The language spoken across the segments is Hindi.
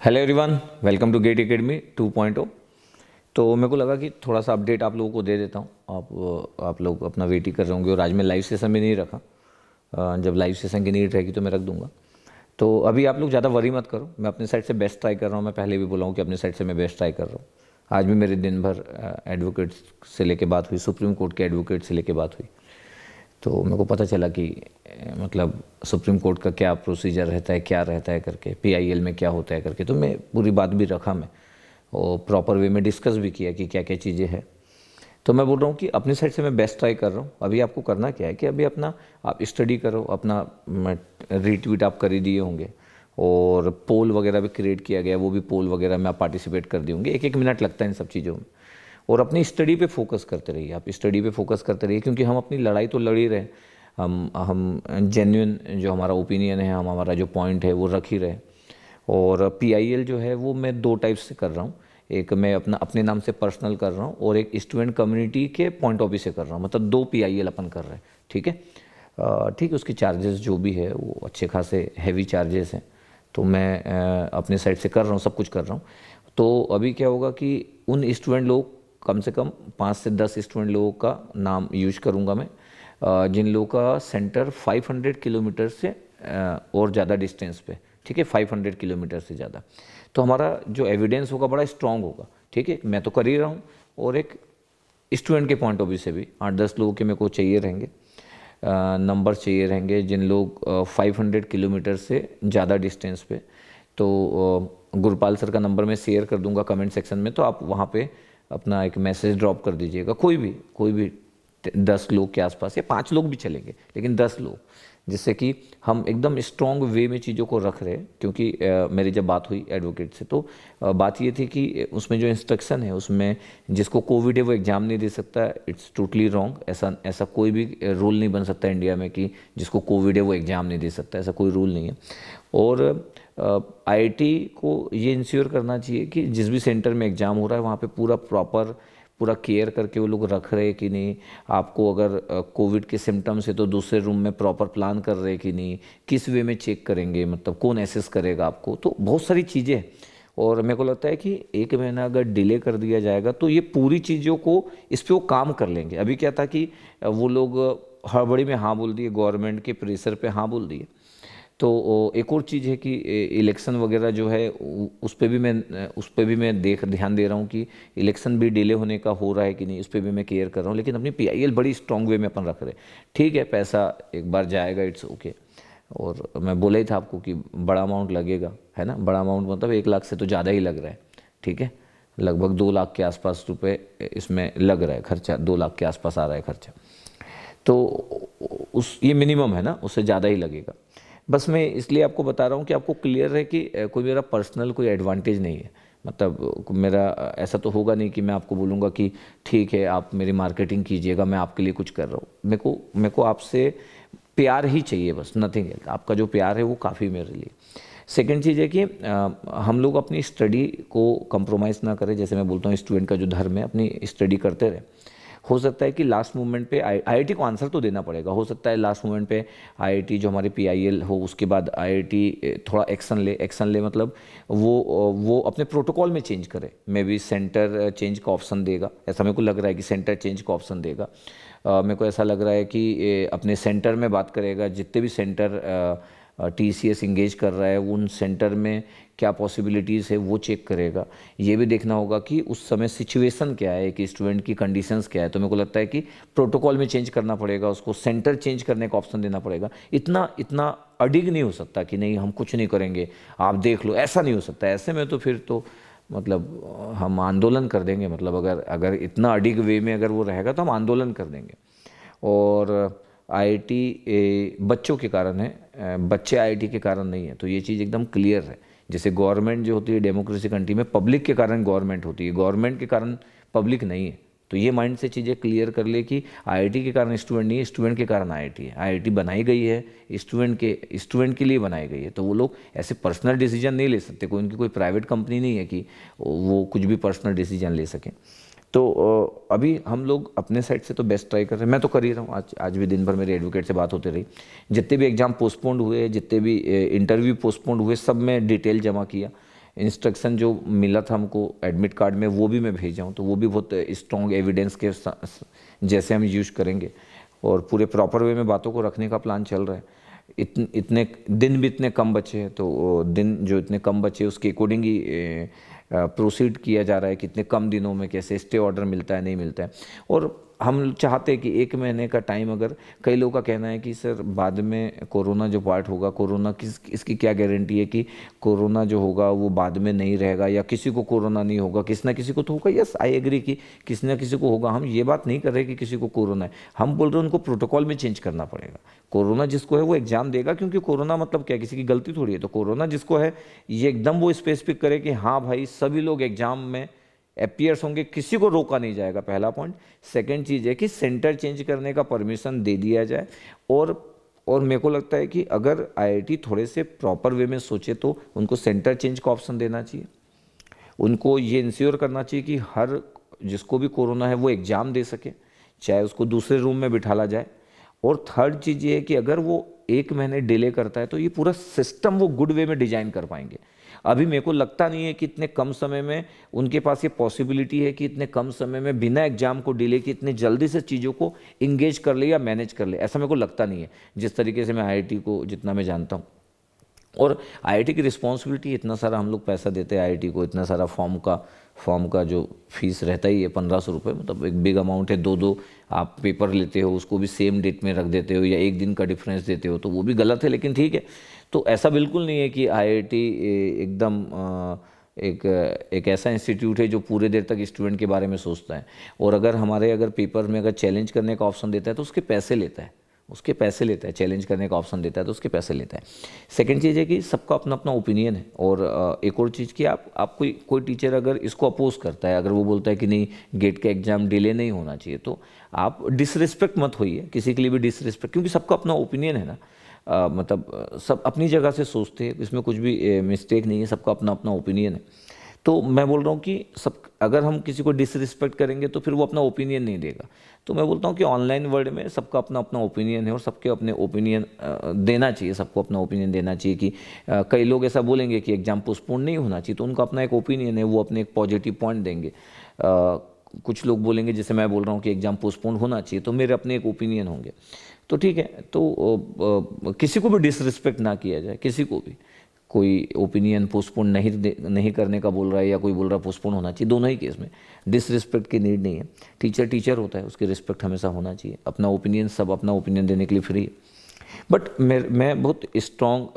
hello everyone welcome to GATE Academy 2.0 तो मेरे को लगा कि थोड़ा सा अपडेट आप लोगों को दे देता हूँ आप आप लोग अपना वेट ही कर रहे होंगे और आज मैं लाइव सेशन भी नहीं रखा जब लाइव सेशन की नीड रहेगी तो मैं रख दूँगा तो अभी आप लोग ज़्यादा वरी मत करो मैं अपने साइड से बेस्ट ट्राई कर रहा हूँ मैं पहले भी बोला हूँ कि अपने साइड से मैं बेस्ट ट्राई कर रहा हूँ आज भी मेरे दिन भर एडवोकेट से लेके बात हुई सुप्रीम कोर्ट के एडवोकेट से लेके बात हुई तो मेरे को पता चला कि मतलब सुप्रीम कोर्ट का क्या प्रोसीजर रहता है क्या रहता है करके पीआईएल में क्या होता है करके तो मैं पूरी बात भी रखा मैं और प्रॉपर वे में डिस्कस भी किया कि क्या क्या चीज़ें हैं तो मैं बोल रहा हूँ कि अपनी साइड से मैं बेस्ट ट्राई कर रहा हूँ अभी आपको करना क्या है कि अभी अपना आप स्टडी करो अपना रीट्वीट आप कर ही दिए होंगे और पोल वगैरह भी क्रिएट किया गया वो भी पोल वगैरह में आप पार्टिसिपेट कर दिए होंगे एक एक मिनट लगता है इन सब चीज़ों में और अपनी स्टडी पे फोकस करते रहिए आप स्टडी पे फोकस करते रहिए क्योंकि हम अपनी लड़ाई तो लड़ ही रहे हम हम जेन्यून जो हमारा ओपिनियन है हम हमारा जो पॉइंट है वो रख ही रहे और पी जो है वो मैं दो टाइप से कर रहा हूँ एक मैं अपना अपने नाम से पर्सनल कर रहा हूँ और एक स्टूडेंट कम्युनिटी के पॉइंट ऑफ व्यू से कर रहा हूँ मतलब दो पी अपन कर रहे हैं ठीक है ठीक है उसके चार्जेस जो भी है वो अच्छे खासे हैवी चार्जेस हैं तो मैं अपने साइड से कर रहा हूँ सब कुछ कर रहा हूँ तो अभी क्या होगा कि उन स्टूडेंट लोग कम से कम पाँच से दस स्टूडेंट लोगों का नाम यूज करूँगा मैं जिन लोगों का सेंटर 500 किलोमीटर से और ज़्यादा डिस्टेंस पे ठीक है 500 किलोमीटर से ज़्यादा तो हमारा जो एविडेंस होगा बड़ा स्ट्रॉन्ग होगा ठीक है मैं तो कर ही रहा हूँ और एक स्टूडेंट के पॉइंट ऑफ व्यू से भी आठ दस लोगों के मेरे को चाहिए रहेंगे नंबर चाहिए रहेंगे जिन लोग फाइव हंड्रेड किलोमीटर से ज़्यादा डिस्टेंस पे तो गुरपाल सर का नंबर मैं शेयर कर दूंगा कमेंट सेक्शन में तो आप वहाँ पर अपना एक मैसेज ड्रॉप कर दीजिएगा कोई भी कोई भी दस लोग के आसपास या पाँच लोग भी चलेंगे लेकिन दस लोग जिससे कि हम एकदम स्ट्रॉन्ग वे में चीज़ों को रख रहे हैं क्योंकि मेरी जब बात हुई एडवोकेट से तो बात ये थी कि उसमें जो इंस्ट्रक्शन है उसमें जिसको कोविड है वो एग्ज़ाम नहीं दे सकता इट्स टोटली रॉन्ग ऐसा ऐसा कोई भी रूल नहीं बन सकता इंडिया में कि जिसको कोविड है वो एग्ज़ाम नहीं दे सकता ऐसा कोई रूल नहीं है और आईटी को ये इंश्योर करना चाहिए कि जिस भी सेंटर में एग्ज़ाम हो रहा है वहाँ पे पूरा प्रॉपर पूरा केयर करके वो लोग रख रहे हैं कि नहीं आपको अगर कोविड के सिम्टम्स है तो दूसरे रूम में प्रॉपर प्लान कर रहे कि नहीं किस वे में चेक करेंगे मतलब कौन एसेस करेगा आपको तो बहुत सारी चीज़ें और मेरे को लगता है कि एक महीना अगर डिले कर दिया जाएगा तो ये पूरी चीज़ों को इस पर वो काम कर लेंगे अभी क्या था कि वो लोग हड़बड़ी में हाँ बोल दिए गवर्नमेंट के प्रेशर पे हाँ बोल दिए तो एक और चीज़ है कि इलेक्शन वगैरह जो है उस पर भी मैं उस पर भी मैं देख ध्यान दे रहा हूँ कि इलेक्शन भी डिले होने का हो रहा है कि नहीं उस पर भी मैं केयर कर रहा हूँ लेकिन अपनी पी बड़ी स्ट्रॉन्ग वे में अपन रख रहे हैं ठीक है पैसा एक बार जाएगा इट्स ओके और मैं बोला ही था आपको कि बड़ा अमाउंट लगेगा है ना बड़ा अमाउंट मतलब एक लाख से तो ज़्यादा ही लग रहा है ठीक है लगभग दो लाख के आसपास रुपए इसमें लग रहा है खर्चा दो लाख के आसपास आ रहा है खर्चा तो उस ये मिनिमम है ना उससे ज़्यादा ही लगेगा बस मैं इसलिए आपको बता रहा हूँ कि आपको क्लियर है कि कोई मेरा पर्सनल कोई एडवांटेज नहीं है मतलब मेरा ऐसा तो होगा नहीं कि मैं आपको बोलूँगा कि ठीक है आप मेरी मार्केटिंग कीजिएगा मैं आपके लिए कुछ कर रहा हूँ मेरे को मेरे को आपसे प्यार ही चाहिए बस नथिंग एल्स आपका जो प्यार है वो काफ़ी मेरे लिए सेकेंड चीज़ है कि हम लोग अपनी स्टडी को कंप्रोमाइज़ ना करें जैसे मैं बोलता हूँ स्टूडेंट का जो धर्म है अपनी स्टडी करते रहें हो सकता है कि लास्ट मोमेंट पे आईआईटी को आंसर तो देना पड़ेगा हो सकता है लास्ट मोमेंट पे आईआईटी जो हमारे पीआईएल हो उसके बाद आईआईटी थोड़ा एक्शन ले एक्शन ले मतलब वो वो अपने प्रोटोकॉल में चेंज करे मे बी सेंटर चेंज का ऑप्शन देगा ऐसा मेरे को लग रहा है कि सेंटर चेंज का ऑप्शन देगा मेरे को ऐसा लग रहा है कि अपने सेंटर में बात करेगा जितने भी सेंटर आ, टी सी एस इंगेज कर रहा है उन सेंटर में क्या पॉसिबिलिटीज़ है वो चेक करेगा ये भी देखना होगा कि उस समय सिचुएशन क्या है कि स्टूडेंट की कंडीशंस क्या है तो मेरे को लगता है कि प्रोटोकॉल में चेंज करना पड़ेगा उसको सेंटर चेंज करने का ऑप्शन देना पड़ेगा इतना इतना अडिग नहीं हो सकता कि नहीं हम कुछ नहीं करेंगे आप देख लो ऐसा नहीं हो सकता ऐसे में तो फिर तो मतलब हम आंदोलन कर देंगे मतलब अगर अगर इतना अडिग वे में अगर वो रहेगा तो हम आंदोलन कर देंगे और आईआईटी बच्चों के कारण है बच्चे आईआईटी के कारण नहीं है तो ये चीज़ एकदम क्लियर है जैसे गवर्नमेंट जो होती है डेमोक्रेसी कंट्री में पब्लिक के कारण गवर्नमेंट होती है गवर्नमेंट के कारण पब्लिक नहीं है तो ये माइंड से चीज़ें क्लियर कर ले कि आईआईटी के कारण स्टूडेंट नहीं है स्टूडेंट के कारण आईआईटी है आईआईटी बनाई गई है स्टूडेंट के स्टूडेंट के लिए बनाई गई है तो वो लोग ऐसे पर्सनल डिसीजन नहीं ले सकते कोई उनकी कोई प्राइवेट कंपनी नहीं है कि वो कुछ भी पर्सनल डिसीजन ले सकें तो अभी हम लोग अपने साइड से तो बेस्ट ट्राई कर रहे हैं मैं तो कर ही रहा हूँ आज आज भी दिन भर मेरे एडवोकेट से बात होती रही जितने भी एग्ज़ाम पोस्टपोन्ड हुए जितने भी इंटरव्यू पोस्टपोन्ड हुए सब में डिटेल जमा किया इंस्ट्रक्शन जो मिला था हमको एडमिट कार्ड में वो भी मैं भेजा हूँ तो वो भी बहुत स्ट्रॉन्ग एविडेंस के जैसे हम यूज करेंगे और पूरे प्रॉपर वे में बातों को रखने का प्लान चल रहा है इतन, इतने दिन भी इतने कम बचे हैं तो दिन जो इतने कम बचे उसके अकॉर्डिंग ही प्रोसीड किया जा रहा है कितने कम दिनों में कैसे स्टे ऑर्डर मिलता है नहीं मिलता है और हम चाहते कि एक महीने का टाइम अगर कई लोगों का कहना है कि सर बाद में कोरोना जो पार्ट होगा कोरोना किस इसकी क्या गारंटी है कि कोरोना जो होगा वो बाद में नहीं रहेगा या किसी को कोरोना नहीं होगा किसी ना किसी को तो होगा यस आई एग्री कि किसी ना किसी को होगा हम ये बात नहीं कर रहे कि किसी को कोरोना है हम बोल रहे हैं उनको प्रोटोकॉल में चेंज करना पड़ेगा कोरोना जिसको है वो एग्ज़ाम देगा क्योंकि कोरोना मतलब क्या किसी की गलती थोड़ी है तो कोरोना जिसको है ये एकदम वो स्पेसिफिक करे कि हाँ भाई सभी लोग एग्ज़ाम में अपियर्स होंगे किसी को रोका नहीं जाएगा पहला पॉइंट सेकंड चीज़ है कि सेंटर चेंज करने का परमिशन दे दिया जाए और और मेरे को लगता है कि अगर आईआईटी थोड़े से प्रॉपर वे में सोचे तो उनको सेंटर चेंज का ऑप्शन देना चाहिए उनको ये इंश्योर करना चाहिए कि हर जिसको भी कोरोना है वो एग्ज़ाम दे सके चाहे उसको दूसरे रूम में बिठाला जाए और थर्ड चीज़ ये है कि अगर वो एक महीने डिले करता है तो ये पूरा सिस्टम वो गुड वे में डिजाइन कर पाएंगे अभी मेरे को लगता नहीं है कि इतने कम समय में उनके पास ये पॉसिबिलिटी है कि इतने कम समय में बिना एग्जाम को डिले कि इतने जल्दी से चीज़ों को इंगेज कर ले या मैनेज कर ले ऐसा मेरे को लगता नहीं है जिस तरीके से मैं आई को जितना मैं जानता हूँ और आईआईटी की रिस्पॉन्सिबिलिटी इतना सारा हम लोग पैसा देते हैं आईआईटी को इतना सारा फॉर्म का फॉर्म का जो फीस रहता ही है पंद्रह सौ रुपये मतलब एक बिग अमाउंट है दो दो आप पेपर लेते हो उसको भी सेम डेट में रख देते हो या एक दिन का डिफरेंस देते हो तो वो भी गलत है लेकिन ठीक है तो ऐसा बिल्कुल नहीं है कि आईआईटी एकदम एक एक ऐसा इंस्टीट्यूट है जो पूरे देर तक स्टूडेंट के बारे में सोचता है और अगर हमारे अगर पेपर में अगर चैलेंज करने का ऑप्शन देता है तो उसके पैसे लेता है उसके पैसे लेता है चैलेंज करने का ऑप्शन देता है तो उसके पैसे लेता है सेकंड चीज़ है कि सबका अपना अपना ओपिनियन है और एक और चीज़ कि आप आप कोई कोई टीचर अगर इसको अपोज करता है अगर वो बोलता है कि नहीं गेट का एग्ज़ाम डिले नहीं होना चाहिए तो आप डिसरिस्पेक्ट मत होइए किसी के लिए भी डिसरिस्पेक्ट क्योंकि सबका अपना ओपिनियन है ना आ, मतलब सब अपनी जगह से सोचते हैं इसमें कुछ भी मिस्टेक नहीं है सबका अपना अपना ओपिनियन है तो मैं बोल रहा हूँ कि सब अगर हम किसी को डिसरिस्पेक्ट करेंगे तो फिर वो अपना ओपिनियन नहीं देगा तो मैं बोलता हूँ कि ऑनलाइन वर्ल्ड में सबका अपना अपना ओपिनियन है और सबके अपने ओपिनियन देना चाहिए सबको अपना ओपिनियन देना चाहिए कि कई लोग ऐसा बोलेंगे कि एग्जाम पोस्टपोन नहीं होना चाहिए तो उनका अपना एक ओपिनियन है वो अपने एक पॉजिटिव पॉइंट देंगे कुछ लोग बोलेंगे जैसे मैं बोल रहा हूँ कि एग्ज़ाम पोस्टपोन होना चाहिए तो मेरे अपने एक ओपिनियन होंगे तो ठीक है तो किसी को भी डिसरिस्पेक्ट ना किया जाए किसी को भी कोई ओपिनियन पोस्टपोन नहीं नहीं करने का बोल रहा है या कोई बोल रहा है पोस्टपोन होना चाहिए दोनों ही केस में डिसरिस्पेक्ट की नीड नहीं है टीचर टीचर होता है उसकी रिस्पेक्ट हमेशा होना चाहिए अपना ओपिनियन सब अपना ओपिनियन देने के लिए फ्री है बट मैं मैं बहुत स्ट्रॉन्ग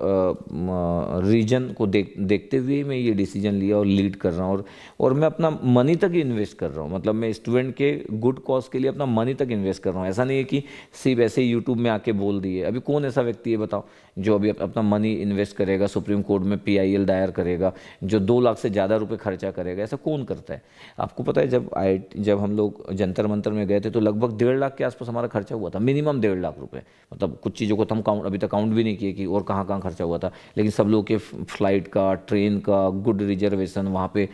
रीजन को देख देखते हुए मैं ये डिसीजन लिया और लीड कर रहा हूँ और और मैं अपना मनी तक इन्वेस्ट कर रहा हूँ मतलब मैं स्टूडेंट के गुड कॉज के लिए अपना मनी तक इन्वेस्ट कर रहा हूँ ऐसा नहीं है कि सिर्फ ऐसे यूट्यूब में आके बोल दिए अभी कौन ऐसा व्यक्ति है बताओ जो अभी अपना मनी इन्वेस्ट करेगा सुप्रीम कोर्ट में पी दायर करेगा जो दो लाख से ज़्यादा रुपये खर्चा करेगा ऐसा कौन करता है आपको पता है जब आई जब हम लोग जंतर मंतर में गए थे तो लगभग डेढ़ लाख के आसपास हमारा खर्चा हुआ था मिनिमम डेढ़ लाख रुपये मतलब कुछ चीज़ों को तो हम काउंट अभी तक काउंट भी नहीं किए कि और कहाँ कहाँ खर्चा हुआ था लेकिन सब लोग के फ्लाइट का ट्रेन का गुड रिजर्वेशन वहाँ पे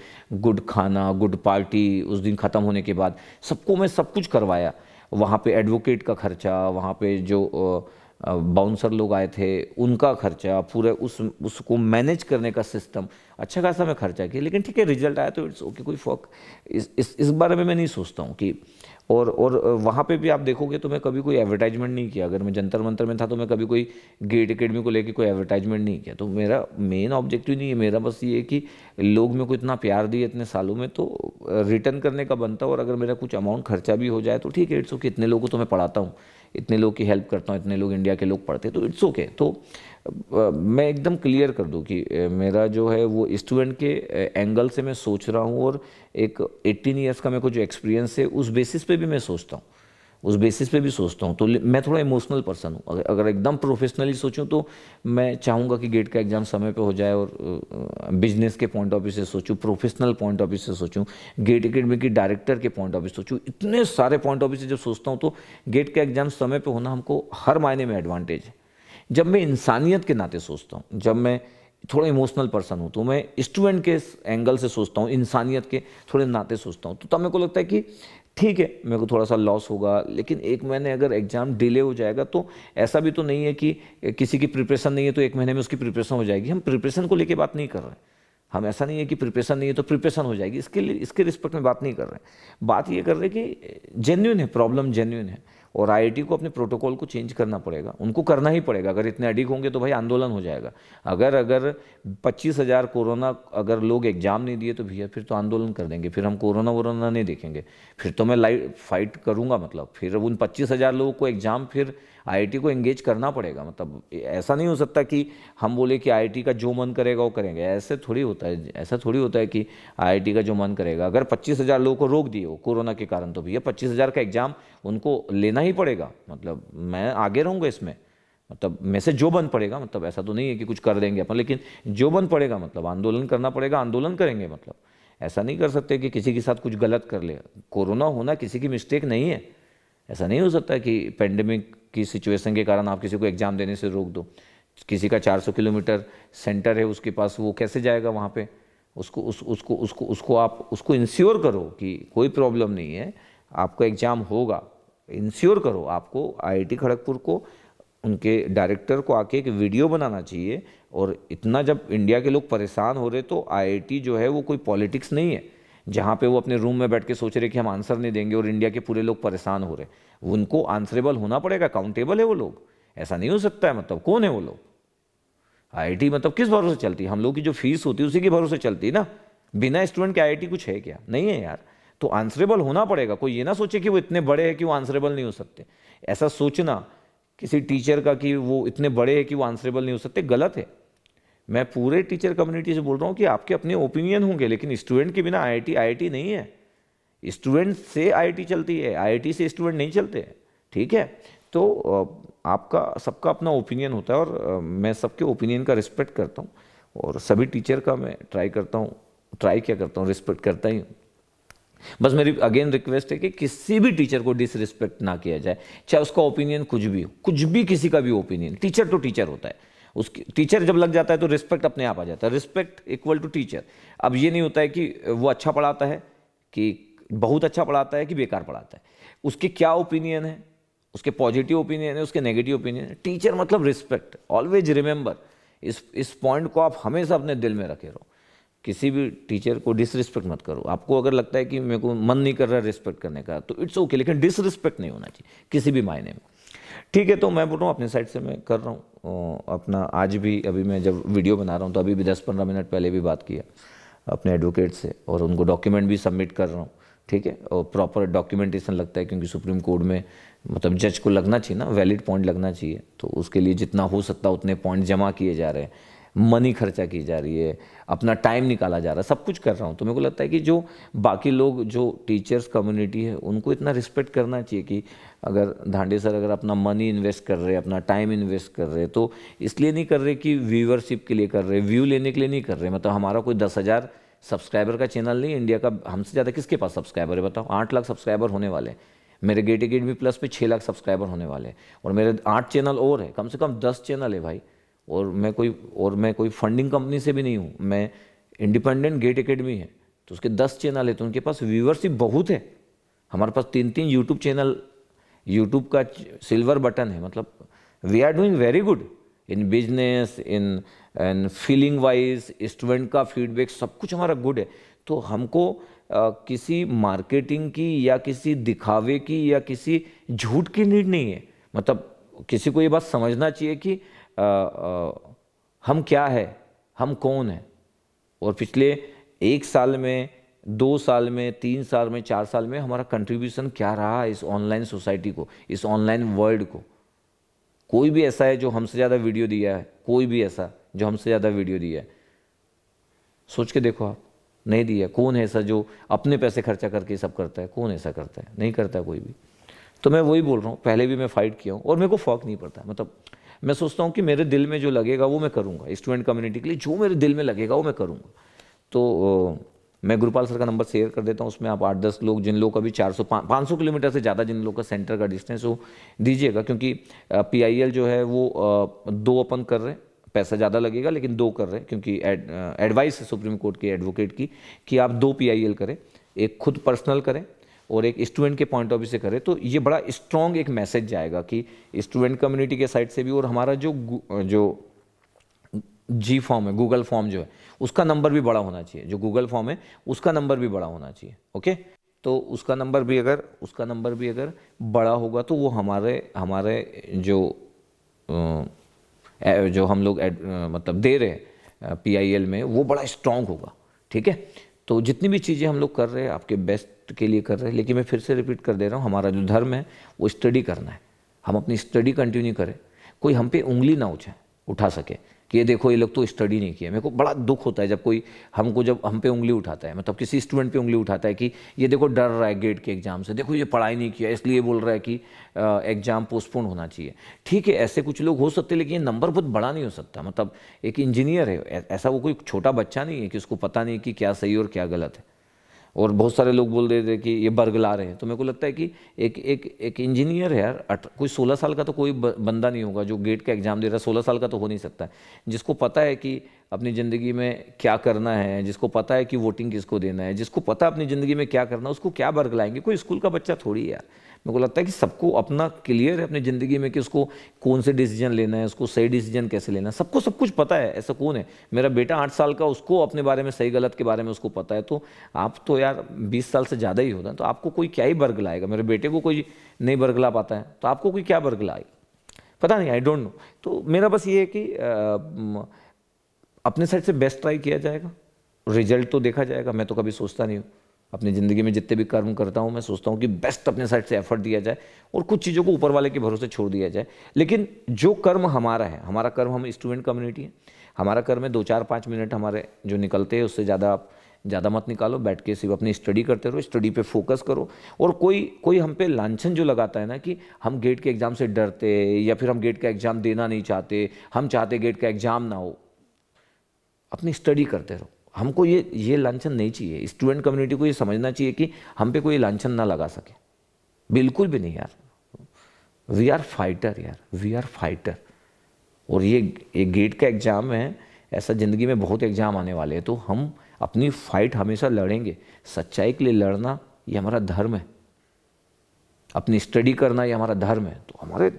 गुड खाना गुड पार्टी उस दिन ख़त्म होने के बाद सबको मैं सब कुछ करवाया वहाँ पे एडवोकेट का खर्चा वहाँ पे जो बाउंसर लोग आए थे उनका खर्चा पूरे उस उसको मैनेज करने का सिस्टम अच्छा खासा मैं खर्चा किया लेकिन ठीक है रिजल्ट आया तो इट्स ओके कोई फर्क इस इस इस बारे में मैं नहीं सोचता हूँ कि और और वहाँ पे भी आप देखोगे तो मैं कभी कोई एडवर्टाइजमेंट नहीं किया अगर मैं जंतर मंतर में था तो मैं कभी कोई गेट अकेडमी को लेके कोई एडवर्टाइजमेंट नहीं किया तो मेरा मेन ऑब्जेक्टिव नहीं है मेरा बस ये है कि लोग मेरे को इतना प्यार दिए इतने सालों में तो रिटर्न करने का बनता और अगर मेरा कुछ अमाउंट खर्चा भी हो जाए तो ठीक है इट्स ओके इतने लोगों को तो मैं पढ़ाता हूँ इतने लोग की हेल्प करता हूँ इतने लोग इंडिया के लोग पढ़ते तो इट्स ओके तो मैं एकदम क्लियर कर दूँ कि मेरा जो है वो स्टूडेंट के एंगल से मैं सोच रहा हूँ और एक एट्टीन ईयर्स का मेरे को जो एक्सपीरियंस है उस बेसिस पे भी मैं सोचता हूँ उस बेसिस पे भी सोचता हूँ तो मैं थोड़ा इमोशनल पर्सन हूँ अगर अगर एकदम प्रोफेशनली सोचूँ तो मैं चाहूँगा कि गेट का एग्ज़ाम समय पे हो जाए और बिजनेस के पॉइंट ऑफ व्यू से सोचूँ प्रोफेशनल पॉइंट ऑफ व्यू से सोचूँ गेट अकेडमी की डायरेक्टर के पॉइंट ऑफ व्यू सोचूँ इतने सारे पॉइंट ऑफ व्यू से जब सोचता हूँ तो गेट का एग्ज़ाम समय पर होना हमको हर मायने में एडवांटेज है जब मैं इंसानियत के नाते सोचता हूँ जब मैं थोड़ा इमोशनल पर्सन हूँ तो मैं स्टूडेंट के एंगल से सोचता हूँ इंसानियत के थोड़े नाते सोचता हूँ तो तब मेरे को लगता है कि ठीक है मेरे को थोड़ा सा लॉस होगा लेकिन एक महीने अगर एग्ज़ाम डिले हो जाएगा तो ऐसा भी तो नहीं है कि किसी की प्रिपरेशन नहीं है तो एक महीने में उसकी प्रिपरेशन हो जाएगी हम प्रिपरेशन को लेकर बात नहीं कर रहे हैं हम ऐसा नहीं है कि प्रिपरेशन नहीं है तो प्रिपरेशन हो जाएगी इसके लिए इसके रिस्पेक्ट में बात नहीं कर रहे हैं बात ये कर रहे हैं कि जेन्यून है प्रॉब्लम जेन्यून है और आईआईटी को अपने प्रोटोकॉल को चेंज करना पड़ेगा उनको करना ही पड़ेगा अगर इतने अडिक होंगे तो भाई आंदोलन हो जाएगा अगर अगर पच्चीस हज़ार कोरोना अगर लोग एग्ज़ाम नहीं दिए तो भैया फिर तो आंदोलन कर देंगे फिर हम कोरोना वोरोना नहीं देखेंगे फिर तो मैं लाइट फाइट करूँगा मतलब फिर उन पच्चीस हज़ार लोगों को एग्ज़ाम फिर आईआईटी को एंगेज करना पड़ेगा मतलब ऐसा नहीं हो सकता कि हम बोले कि आईआईटी का जो मन करेगा वो करेंगे ऐसे थोड़ी होता है ऐसा थोड़ी होता है कि आईआईटी का जो मन करेगा अगर पच्चीस हज़ार लोगों को रोक दिए हो कोरोना के कारण तो भैया पच्चीस हज़ार का एग्ज़ाम उनको लेना ही पड़ेगा मतलब मैं आगे रहूँगा इसमें मतलब से जो बन पड़ेगा मतलब ऐसा तो नहीं है कि कुछ कर देंगे अपन लेकिन जो बन पड़ेगा मतलब आंदोलन करना पड़ेगा आंदोलन करेंगे मतलब ऐसा नहीं कर सकते कि किसी के साथ कुछ गलत कर ले कोरोना होना किसी की मिस्टेक नहीं है ऐसा नहीं हो सकता कि पेंडेमिक की सिचुएशन के कारण आप किसी को एग्ज़ाम देने से रोक दो किसी का 400 किलोमीटर सेंटर है उसके पास वो कैसे जाएगा वहाँ पे उसको उस उसको उसको उसको आप उसको इंश्योर करो कि कोई प्रॉब्लम नहीं है आपका एग्ज़ाम होगा इंश्योर करो आपको आईआईटी खड़गपुर को उनके डायरेक्टर को आके एक वीडियो बनाना चाहिए और इतना जब इंडिया के लोग परेशान हो रहे तो आई जो है वो कोई पॉलिटिक्स नहीं है जहाँ पे वो अपने रूम में बैठ के सोच रहे कि हम आंसर नहीं देंगे और इंडिया के पूरे लोग परेशान हो रहे हैं उनको आंसरेबल होना पड़ेगा काउंटेबल है वो लोग ऐसा नहीं हो सकता है मतलब कौन है वो लोग आई मतलब किस भरोसे चलती है हम लोग की जो फीस होती है उसी के भरोसे चलती है ना बिना स्टूडेंट के आई कुछ है क्या नहीं है यार तो आंसरेबल होना पड़ेगा कोई ये ना सोचे कि वो इतने बड़े हैं कि वो आंसरेबल नहीं हो सकते ऐसा सोचना किसी टीचर का कि वो इतने बड़े हैं कि वो आंसरेबल नहीं हो सकते गलत है मैं पूरे टीचर कम्युनिटी से बोल रहा हूँ कि आपके अपने ओपिनियन होंगे लेकिन स्टूडेंट के बिना आई आई नहीं है स्टूडेंट से आई चलती है आई से स्टूडेंट नहीं चलते ठीक है तो आपका सबका अपना ओपिनियन होता है और मैं सबके ओपिनियन का रिस्पेक्ट करता हूँ और सभी टीचर का मैं ट्राई करता हूँ ट्राई क्या करता हूँ रिस्पेक्ट करता ही हूँ बस मेरी अगेन रिक्वेस्ट है कि किसी भी टीचर को डिसरिस्पेक्ट ना किया जाए चाहे उसका ओपिनियन कुछ भी हो कुछ भी किसी का भी ओपिनियन टीचर तो टीचर होता है उसकी टीचर जब लग जाता है तो रिस्पेक्ट अपने आप आ जाता है रिस्पेक्ट इक्वल टू टीचर अब ये नहीं होता है कि वो अच्छा पढ़ाता है कि बहुत अच्छा पढ़ाता है कि बेकार पढ़ाता है उसके क्या ओपिनियन है उसके पॉजिटिव ओपिनियन है उसके नेगेटिव ओपिनियन है टीचर मतलब रिस्पेक्ट ऑलवेज रिमेंबर इस इस पॉइंट को आप हमेशा अपने दिल में रखे रहो किसी भी टीचर को डिसरिस्पेक्ट मत करो आपको अगर लगता है कि मेरे को मन नहीं कर रहा है रिस्पेक्ट करने का तो इट्स ओके okay, लेकिन डिसरिस्पेक्ट नहीं होना चाहिए किसी भी मायने में ठीक है तो मैं बोल रहा हूँ अपने साइड से मैं कर रहा हूँ अपना आज भी अभी मैं जब वीडियो बना रहा हूँ तो अभी भी दस पंद्रह मिनट पहले भी बात किया अपने एडवोकेट से और उनको डॉक्यूमेंट भी सबमिट कर रहा हूँ ठीक है और प्रॉपर डॉक्यूमेंटेशन लगता है क्योंकि सुप्रीम कोर्ट में मतलब जज को लगना चाहिए ना वैलिड पॉइंट लगना चाहिए तो उसके लिए जितना हो सकता उतने पॉइंट जमा किए जा रहे हैं मनी खर्चा की जा रही है अपना टाइम निकाला जा रहा है सब कुछ कर रहा हूँ तो मेरे को लगता है कि जो बाकी लोग जो टीचर्स कम्युनिटी है उनको इतना रिस्पेक्ट करना चाहिए कि अगर धांडे सर अगर अपना मनी इन्वेस्ट कर रहे हैं अपना टाइम इन्वेस्ट कर रहे हैं तो इसलिए नहीं कर रहे कि व्यूअरशिप के लिए कर रहे व्यू लेने के लिए नहीं कर रहे मतलब हमारा कोई दस हज़ार सब्सक्राइबर का चैनल नहीं इंडिया का हमसे ज़्यादा किसके पास सब्सक्राइबर है बताओ आठ लाख सब्सक्राइबर होने वाले हैं मेरे गेट गेट भी प्लस पे छः लाख सब्सक्राइबर होने वाले हैं और मेरे आठ चैनल और है कम से कम दस चैनल है भाई और मैं कोई और मैं कोई फंडिंग कंपनी से भी नहीं हूँ मैं इंडिपेंडेंट गेट अकेडमी है तो उसके दस चैनल है तो उनके पास व्यूवर्स ही बहुत है हमारे पास तीन तीन यूट्यूब चैनल यूट्यूब का सिल्वर बटन है मतलब we are doing very good in business in and feeling wise student का फीडबैक सब कुछ हमारा गुड है तो हमको आ, किसी मार्केटिंग की या किसी दिखावे की या किसी झूठ की नीड नहीं है मतलब किसी को ये बात समझना चाहिए कि आ, आ, हम क्या है हम कौन है और पिछले एक साल में दो साल में तीन साल में चार साल में हमारा कंट्रीब्यूशन क्या रहा इस ऑनलाइन सोसाइटी को इस ऑनलाइन वर्ल्ड को कोई भी ऐसा है जो हमसे ज़्यादा वीडियो दिया है कोई भी ऐसा जो हमसे ज़्यादा वीडियो दिया है सोच के देखो आप नहीं दिया कौन है ऐसा जो अपने पैसे खर्चा करके सब करता है कौन ऐसा करता है नहीं करता कोई भी तो मैं वही बोल रहा हूँ पहले भी मैं फ़ाइट किया हूँ और मेरे को फ़र्क नहीं पड़ता मतलब मैं सोचता हूँ कि मेरे दिल में जो लगेगा वो मैं करूँगा स्टूडेंट कम्युनिटी के लिए जो मेरे दिल में लगेगा वो मैं करूँगा तो मैं गुरुपाल सर का नंबर शेयर कर देता हूँ उसमें आप आठ दस लोग जिन लोग का भी चार सौ पाँच सौ किलोमीटर से ज़्यादा जिन लोग का सेंटर का डिस्टेंस हो दीजिएगा क्योंकि पी जो है वो दो अपन कर रहे हैं पैसा ज़्यादा लगेगा लेकिन दो कर रहे हैं क्योंकि एडवाइस है सुप्रीम कोर्ट के एडवोकेट की कि आप दो पीआईएल करें एक खुद पर्सनल करें और एक स्टूडेंट के पॉइंट ऑफ व्यू से करें तो ये बड़ा स्ट्रॉन्ग एक मैसेज जाएगा कि स्टूडेंट कम्युनिटी के साइड से भी और हमारा जो जो जी फॉर्म है गूगल फॉर्म जो है उसका नंबर भी बड़ा होना चाहिए जो गूगल फॉर्म है उसका नंबर भी बड़ा होना चाहिए ओके तो उसका नंबर भी अगर उसका नंबर भी अगर बड़ा होगा तो वो हमारे हमारे जो जो हम लोग मतलब दे रहे हैं पी में वो बड़ा स्ट्रांग होगा ठीक है तो जितनी भी चीज़ें हम लोग कर रहे हैं आपके बेस्ट के लिए कर रहे हैं लेकिन मैं फिर से रिपीट कर दे रहा हूँ हमारा जो धर्म है वो स्टडी करना है हम अपनी स्टडी कंटिन्यू करें कोई हम पे उंगली ना उठाए उठा सके कि ये देखो ये लोग तो स्टडी नहीं किया मेरे को बड़ा दुख होता है जब कोई हमको जब हम पे उंगली उठाता है मतलब किसी स्टूडेंट पे उंगली उठाता है कि ये देखो डर रहा है गेट के एग्ज़ाम से देखो ये पढ़ाई नहीं किया इसलिए बोल रहा है कि एग्ज़ाम पोस्टपोन होना चाहिए ठीक है ऐसे कुछ लोग हो सकते लेकिन ये नंबर बहुत बड़ा नहीं हो सकता मतलब एक इंजीनियर है ऐसा वो कोई छोटा बच्चा नहीं है कि उसको पता नहीं कि क्या सही और क्या गलत है और बहुत सारे लोग बोल रहे थे कि ये बर्ग ला रहे हैं तो मेरे को लगता है कि एक एक एक इंजीनियर है यार कोई सोलह साल का तो कोई बंदा नहीं होगा जो गेट का एग्ज़ाम दे रहा है सोलह साल का तो हो नहीं सकता जिसको पता है कि अपनी ज़िंदगी में क्या करना है जिसको पता है कि वोटिंग किसको देना है जिसको पता है अपनी ज़िंदगी में क्या करना है उसको क्या बर्ग लाएंगे कोई स्कूल का बच्चा थोड़ी यार मेरे को लगता है कि सबको अपना क्लियर है अपनी ज़िंदगी में कि उसको कौन से डिसीजन लेना है उसको सही डिसीजन कैसे लेना है सबको सब कुछ पता है ऐसा कौन है मेरा बेटा आठ साल का उसको अपने बारे में सही गलत के बारे में उसको पता है तो आप तो यार बीस साल से ज़्यादा ही होता है तो आपको कोई क्या ही बरगलाएगा मेरे बेटे को कोई नहीं बरगला पाता है तो आपको कोई क्या बरगलाएगा पता नहीं आई डोंट नो तो मेरा बस ये है कि अपने साइड से बेस्ट ट्राई किया जाएगा रिजल्ट तो देखा जाएगा मैं तो कभी सोचता नहीं हूँ अपनी ज़िंदगी में जितने भी कर्म करता हूँ मैं सोचता हूँ कि बेस्ट अपने साइड से एफर्ट दिया जाए और कुछ चीज़ों को ऊपर वाले के भरोसे छोड़ दिया जाए लेकिन जो कर्म हमारा है हमारा कर्म हम स्टूडेंट कम्युनिटी है हमारा कर्म है दो चार पाँच मिनट हमारे जो निकलते हैं उससे ज़्यादा आप ज़्यादा मत निकालो बैठ के सिर्फ अपनी स्टडी करते रहो स्टडी पे फोकस करो और कोई कोई हम पे लांछन जो लगाता है ना कि हम गेट के एग्ज़ाम से डरते या फिर हम गेट का एग्ज़ाम देना नहीं चाहते हम चाहते गेट का एग्ज़ाम ना हो अपनी स्टडी करते रहो हमको ये ये लाछन नहीं चाहिए स्टूडेंट कम्युनिटी को ये समझना चाहिए कि हम पे कोई लाछन ना लगा सके बिल्कुल भी नहीं यार वी आर फाइटर यार वी आर फाइटर और ये ये गेट का एग्ज़ाम है ऐसा ज़िंदगी में बहुत एग्ज़ाम आने वाले हैं तो हम अपनी फाइट हमेशा लड़ेंगे सच्चाई के लिए लड़ना ये हमारा धर्म है अपनी स्टडी करना ये हमारा धर्म है तो हमारे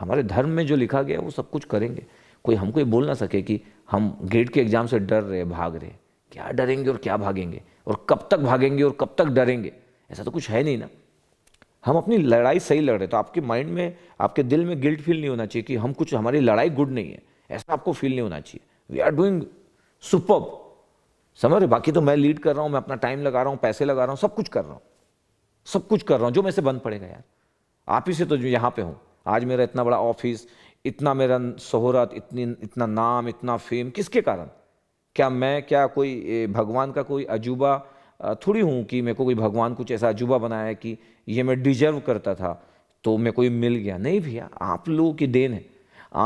हमारे धर्म में जो लिखा गया है वो सब कुछ करेंगे कोई हमको ये बोल ना सके कि हम गेट के एग्ज़ाम से डर रहे भाग रहे क्या डरेंगे और क्या भागेंगे और कब तक भागेंगे और कब तक डरेंगे ऐसा तो कुछ है नहीं ना हम अपनी लड़ाई सही लड़ रहे तो आपके माइंड में आपके दिल में गिल्ट फील नहीं होना चाहिए कि हम कुछ हमारी लड़ाई गुड नहीं है ऐसा आपको फील नहीं होना चाहिए वी आर डूइंग सुपर समझ रहे बाकी तो मैं लीड कर रहा हूँ मैं अपना टाइम लगा रहा हूँ पैसे लगा रहा हूँ सब कुछ कर रहा हूँ सब कुछ कर रहा हूँ जो मेरे से बंद पड़ेगा यार आप ही से तो जो यहाँ पे हूँ आज मेरा इतना बड़ा ऑफिस इतना मेरा शोहरत इतनी इतना नाम इतना फेम किसके कारण क्या मैं क्या कोई भगवान का कोई अजूबा थोड़ी हूँ कि मेरे को कोई भगवान कुछ ऐसा अजूबा बनाया है कि ये मैं डिजर्व करता था तो मैं कोई मिल गया नहीं भैया आप लोगों की देन है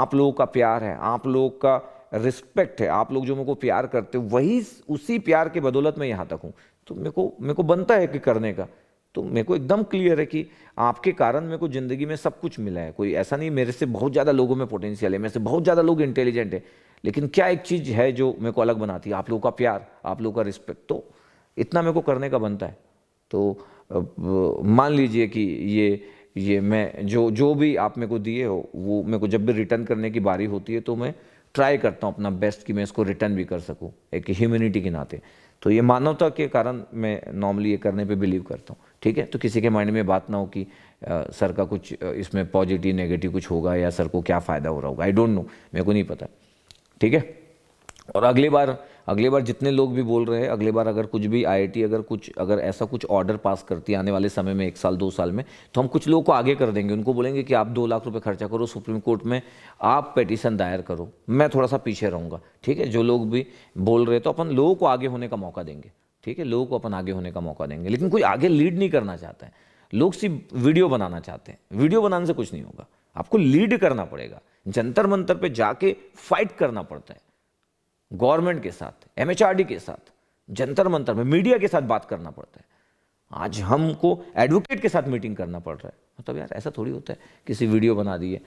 आप लोगों का प्यार है आप लोगों का रिस्पेक्ट है आप लोग जो मेरे को प्यार करते हो वही उसी प्यार के बदौलत मैं यहाँ तक हूँ तो मेरे को मेरे को बनता है कि करने का तो मेरे को एकदम क्लियर है कि आपके कारण मेरे को ज़िंदगी में सब कुछ मिला है कोई ऐसा नहीं मेरे से बहुत ज़्यादा लोगों में पोटेंशियल है मेरे से बहुत ज़्यादा लोग इंटेलिजेंट है लेकिन क्या एक चीज़ है जो मेरे को अलग बनाती है आप लोगों का प्यार आप लोगों का रिस्पेक्ट तो इतना मेरे को करने का बनता है तो मान लीजिए कि ये ये मैं जो जो भी आप मेरे को दिए हो वो मेरे को जब भी रिटर्न करने की बारी होती है तो मैं ट्राई करता हूँ अपना बेस्ट कि मैं इसको रिटर्न भी कर सकूँ एक ह्यूमिनिटी के नाते तो ये मानवता के कारण मैं नॉर्मली ये करने पे बिलीव करता हूँ ठीक है तो किसी के माइंड में बात ना हो कि आ, सर का कुछ इसमें पॉजिटिव नेगेटिव कुछ होगा या सर को क्या फ़ायदा हो रहा होगा आई डोंट नो मेरे को नहीं पता ठीक है और अगली बार अगली बार जितने लोग भी बोल रहे हैं अगली बार अगर कुछ भी आईआईटी अगर कुछ अगर ऐसा कुछ ऑर्डर पास करती है आने वाले समय में एक साल दो साल में तो हम कुछ लोगों को आगे कर देंगे उनको बोलेंगे कि आप दो लाख रुपए खर्चा करो सुप्रीम कोर्ट में आप पेटिशन दायर करो मैं थोड़ा सा पीछे रहूँगा ठीक है जो लोग भी बोल रहे तो अपन लोगों को आगे होने का मौका देंगे ठीक है लोगों को अपन आगे होने का मौका देंगे लेकिन कोई आगे लीड नहीं करना चाहता है लोग सिर्फ वीडियो बनाना चाहते हैं वीडियो बनाने से कुछ नहीं होगा आपको लीड करना पड़ेगा जंतर मंतर पे जाके फाइट करना पड़ता है गवर्नमेंट के साथ एमएचआरडी के साथ जंतर मंतर में मीडिया के साथ बात करना पड़ता है आज हमको एडवोकेट के साथ मीटिंग करना पड़ रहा है मतलब यार ऐसा थोड़ी होता है किसी वीडियो बना दिए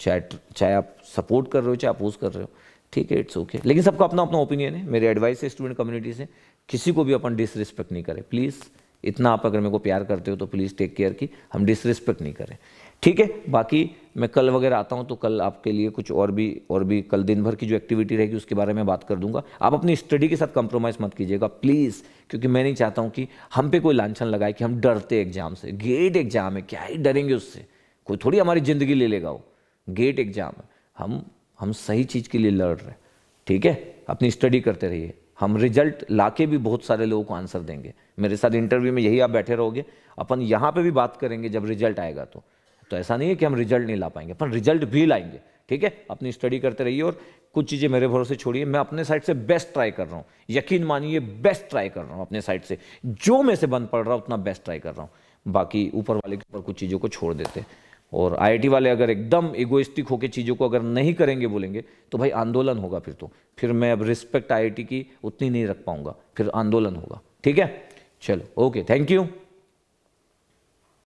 चैट चाहे आप सपोर्ट कर रहे हो चाहे अपोज कर रहे हो ठीक है इट्स ओके लेकिन सबका अपना अपना ओपिनियन है मेरे एडवाइस है स्टूडेंट कम्युनिटी से किसी को भी अपन डिसरिस्पेक्ट नहीं करें प्लीज़ इतना आप अगर मेरे को प्यार करते हो तो प्लीज़ टेक केयर की हम डिसरिस्पेक्ट नहीं करें ठीक है बाकी मैं कल वगैरह आता हूँ तो कल आपके लिए कुछ और भी और भी कल दिन भर की जो एक्टिविटी रहेगी उसके बारे में बात कर दूंगा आप अपनी स्टडी के साथ कंप्रोमाइज़ मत कीजिएगा प्लीज़ क्योंकि मैं नहीं चाहता हूँ कि हम पे कोई लांछन लगाए कि हम डरते एग्जाम से गेट एग्जाम है क्या ही डरेंगे उससे कोई थोड़ी हमारी ज़िंदगी ले लेगा वो गेट एग्जाम है हम हम सही चीज़ के लिए लड़ रहे हैं ठीक है अपनी स्टडी करते रहिए हम रिजल्ट ला भी बहुत सारे लोगों को आंसर देंगे मेरे साथ इंटरव्यू में यही आप बैठे रहोगे अपन यहाँ पे भी बात करेंगे जब रिजल्ट आएगा तो तो ऐसा नहीं है कि हम रिजल्ट नहीं ला पाएंगे पर रिजल्ट भी लाएंगे ठीक है अपनी स्टडी करते रहिए और कुछ चीज़ें मेरे भरोसे छोड़िए मैं अपने साइड से बेस्ट ट्राई कर रहा हूँ यकीन मानिए बेस्ट ट्राई कर रहा हूँ अपने साइड से जो मैं से बन पड़ रहा हूँ उतना बेस्ट ट्राई कर रहा हूँ बाकी ऊपर वाले के ऊपर कुछ चीज़ों को छोड़ देते और आईआईटी वाले अगर एकदम इगोइस्टिक होकर चीज़ों को अगर नहीं करेंगे बोलेंगे तो भाई आंदोलन होगा फिर तो फिर मैं अब रिस्पेक्ट आईआईटी की उतनी नहीं रख पाऊँगा फिर आंदोलन होगा ठीक है चलो ओके थैंक यू